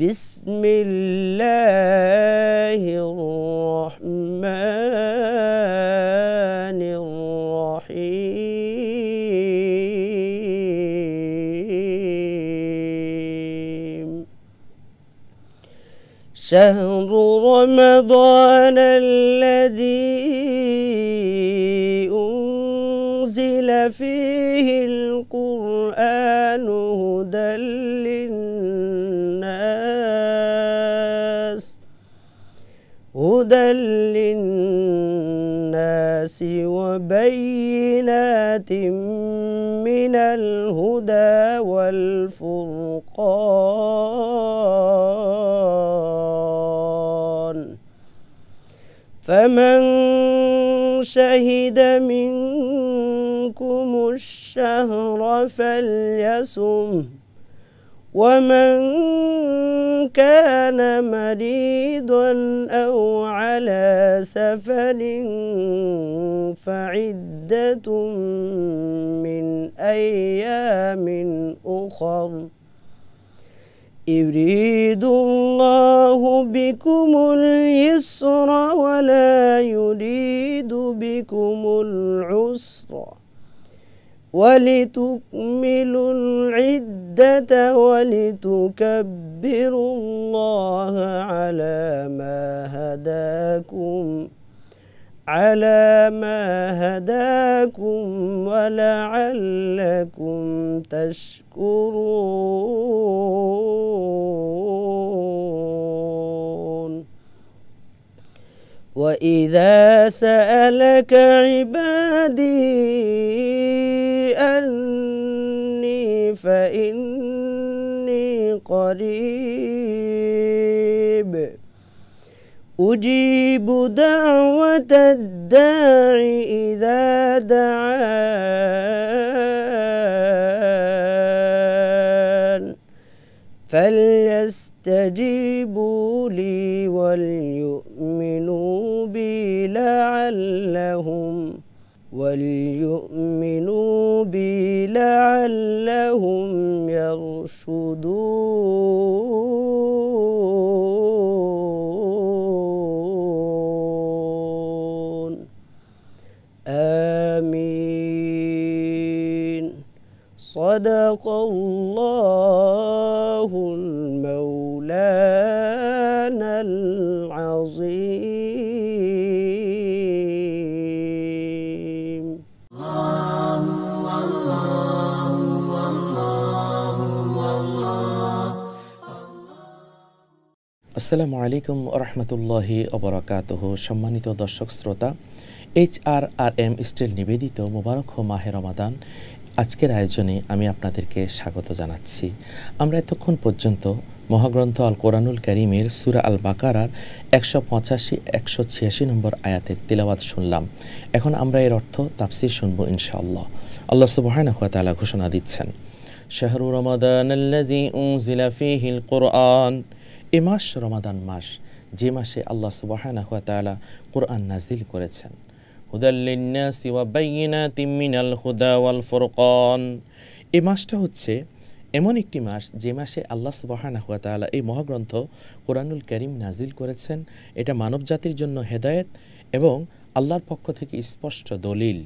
بسم الله الرحمن الرحيم شهر رمضان الذي أنزل فيه القرآن هدى للناس هدى للناس وبينات من الهدى والفرقان فمن شهد منكم الشهر فليصم ومن كان مريضا أو على سفر فعدة من أيام أخر يريد الله بكم اليسر ولا يريد بكم العسر ولتكملوا العدة ولتكبروا الله على ما هداكم على ما هداكم ولعلكم تشكرون وإذا سألك عبادي أني فإني قريب أجيب دعوة الداعي إذا دعان فليستجيبوا لي وليؤمنوا بي لعلهم وليؤمنوا بي لعلهم يرشدون آمين صدق الله المولانا العظيم আসসালামু আলাইকুম রহমতুল্লাহি অবরাকাতহ সম্মানিত দর্শক শ্রোতা H R R M steel নিবেদিত মোবারক মাহে রমাদান আজকের আয়োজনে আমি আপনাদেরকে স্বাগত জানাচ্ছি আমরা এতক্ষণ পর্যন্ত মহাগ্রন্থ আল কোরআনুল করিমের সুরা আল বাকারার একশো পঁচাশি একশো ছিয়াশি নম্বর আয়াতের তেলাওয়াত শুনলাম এখন আমরা এর অর্থ তাপসি শুনব ইনশাআল্লাহ আল্লাহ সুবাহানহাতালা ঘোষণা দিচ্ছেন শাহরু রমাদান এ মাস রমাদান মাস যে মাসে আল্লাহ সুবাহ কোরআন নাজিল করেছেন তিমিনাল হুদা ওয়াল এ মাসটা হচ্ছে এমন একটি মাস যে মাসে আল্লাহ সুবাহ এই মহাগ্রন্থ কোরআনুল করিম নাজিল করেছেন এটা মানব জাতির জন্য হেদায়েত এবং আল্লাহর পক্ষ থেকে স্পষ্ট দলিল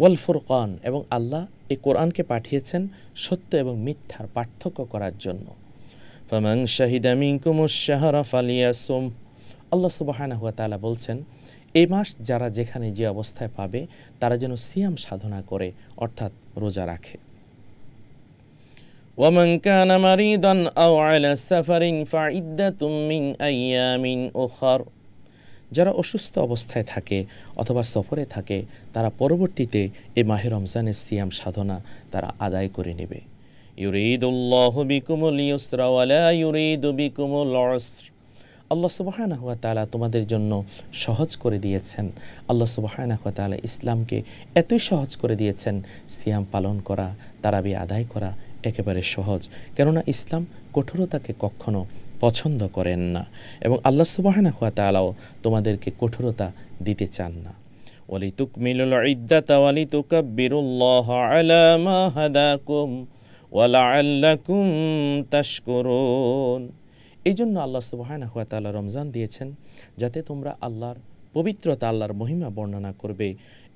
ওয়াল ফুরকান এবং আল্লাহ এই কোরআনকে পাঠিয়েছেন সত্য এবং মিথ্যার পার্থক্য করার জন্য ফামাং শাহিদা মিঙ্কুমুস শাহরা ফালিয়াসুম আল্লাহ সুবাহানা হুয়া তালা বলছেন এই মাস যারা যেখানে যে অবস্থায় পাবে তারা যেন সিয়াম সাধনা করে অর্থাৎ রোজা রাখে ومن كان مريضا أو على سفر فعدة من أيام أخر যারা অসুস্থ অবস্থায় থাকে অথবা সফরে থাকে তারা পরবর্তীতে এ মাহে রমজানের সিয়াম সাধনা তারা আদায় করে নেবে ইউরিদুল্লাহ বিকুমুল ইউসরা ওয়ালা ইউরিদু বিকুমুল অস্র আল্লাহ সুবাহানা হুয়া তালা তোমাদের জন্য সহজ করে দিয়েছেন আল্লাহ সুবাহানা হুয়া তালা ইসলামকে এতই সহজ করে দিয়েছেন সিয়াম পালন করা তারাবি আদায় করা একেবারে সহজ কেননা ইসলাম কঠোরতাকে কখনো পছন্দ করেন না এবং আল্লাহ সুবাহানা হুয়া তালাও তোমাদেরকে কঠোরতা দিতে চান না ওয়ালি তুকমিলুল ইদ্দাতা ওয়ালি তুকাব্বিরুল্লাহ আলা মা হাদাকুম ওয়ালাআল্লাকুম তাশকুরুন এই জন্য আল্লাহ সুবাহানা হুয়া রমজান দিয়েছেন যাতে তোমরা আল্লাহর পবিত্রতা আল্লাহর মহিমা বর্ণনা করবে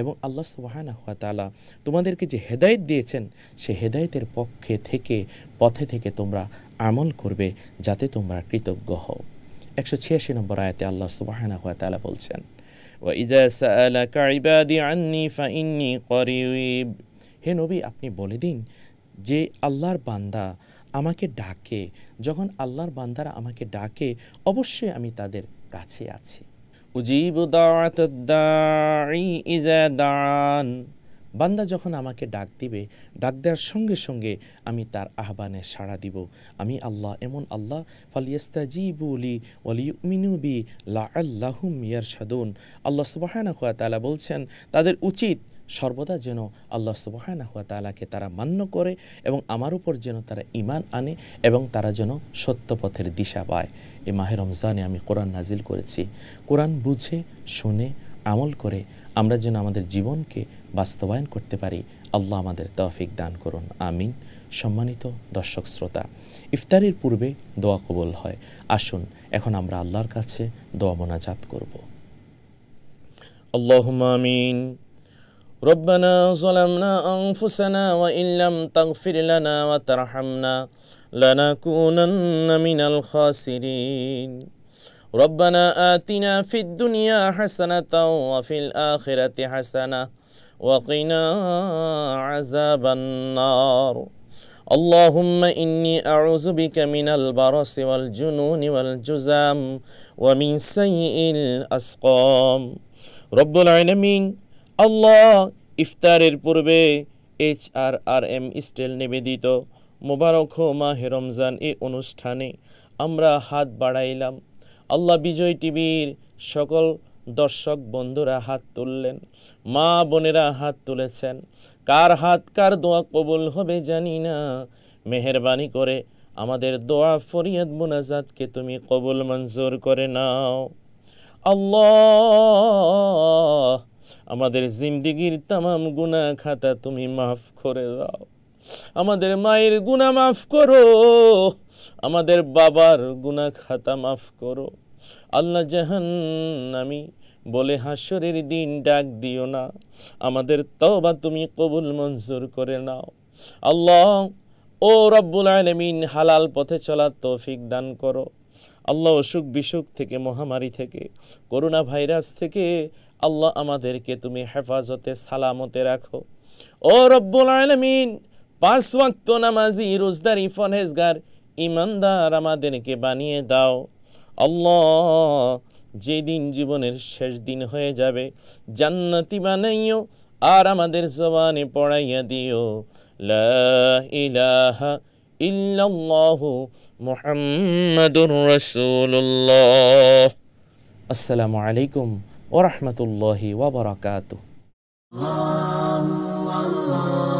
এবং আল্লাহ সুবাহানা হুয়া তালা তোমাদেরকে যে হেদায়ত দিয়েছেন সে হেদায়তের পক্ষে থেকে পথে থেকে তোমরা আমল করবে যাতে তোমরা কৃতজ্ঞ হও একশো ছিয়াশি নম্বর আয়াতে আল্লাহ সুবাহানা হুয়া তালা বলছেন ওয়াইদা সাআলাকা ইবাদি আন্নি ফা ইন্নি করিব হে নবী আপনি বলে দিন যে আল্লাহর বান্দা আমাকে ডাকে যখন আল্লাহর বান্দারা আমাকে ডাকে অবশ্যই আমি তাদের কাছে আছি উজিব বান্দা যখন আমাকে ডাক দিবে ডাক দেওয়ার সঙ্গে সঙ্গে আমি তার আহ্বানে সাড়া দিব আমি আল্লাহ এমন আল্লাহ ফালিয়াস্তাজিবুলি মিনুবি লা আল্লাহুম ইয়ার সাদুন আল্লাহ সুবাহানা তালা বলছেন তাদের উচিত সর্বদা যেন আল্লাহ সুবাহ তালাকে তারা মান্য করে এবং আমার উপর যেন তারা ইমান আনে এবং তারা যেন সত্য পথের দিশা পায় এ মাহের রমজানে আমি কোরআন নাজিল করেছি কোরআন বুঝে শুনে আমল করে আমরা যেন আমাদের জীবনকে বাস্তবায়ন করতে পারি আল্লাহ আমাদের তৌফিক দান করুন আমিন সম্মানিত দর্শক শ্রোতা ইফতারির পূর্বে দোয়া কবল হয় আসুন এখন আমরা আল্লাহর কাছে দোয়া মোনাজাত করব আল্লাহ আমিন ربنا ظلمنا أنفسنا وإن لم تغفر لنا وترحمنا لنكونن من الخاسرين ربنا آتنا في الدنيا حسنة وفي الآخرة حسنة وقنا عذاب النار اللهم إني أعوذ بك من البرص والجنون والجزام ومن سيء الأسقام رب العالمين আল্লাহ ইফতারের পূর্বে এইচ আর আর এম স্টেল নিবেদিত মোবারক মাহে রমজান এ অনুষ্ঠানে আমরা হাত বাড়াইলাম আল্লাহ বিজয় টিভির সকল দর্শক বন্ধুরা হাত তুললেন মা বোনেরা হাত তুলেছেন কার হাত কার দোয়া কবুল হবে জানি না মেহরবানি করে আমাদের দোয়া ফরিয়াদ মোনাজাতকে তুমি কবুল মঞ্জুর করে নাও আল্লাহ আমাদের জিন্দিগির তামাম গুণা খাতা তুমি মাফ করে দাও আমাদের মায়ের গুণা মাফ করো আমাদের বাবার গুণা খাতা মাফ করো আল্লাহ আমি বলে হাসরের দিন ডাক দিও না আমাদের তবা তুমি কবুল মঞ্জুর করে নাও আল্লাহ ও রব্বুল আলমিন হালাল পথে চলার তৌফিক দান করো আল্লাহ অসুখ বিসুখ থেকে মহামারী থেকে করোনা ভাইরাস থেকে আল্লাহ আমাদেরকে তুমি হেফাজতে সালামতে রাখো ও রব্বুল আলমিন পাঁচ ওয়াক্ত নামাজি রোজদারি ফনেজগার ইমানদার আমাদেরকে বানিয়ে দাও আল্লাহ যেদিন জীবনের শেষ দিন হয়ে যাবে জান্নাতি বানাইও আর আমাদের জবানে পড়াইয়া দিও ইলাহা ইল্লাল্লাহু আসসালামু আলাইকুম ورحمة الله وبركاته الله الله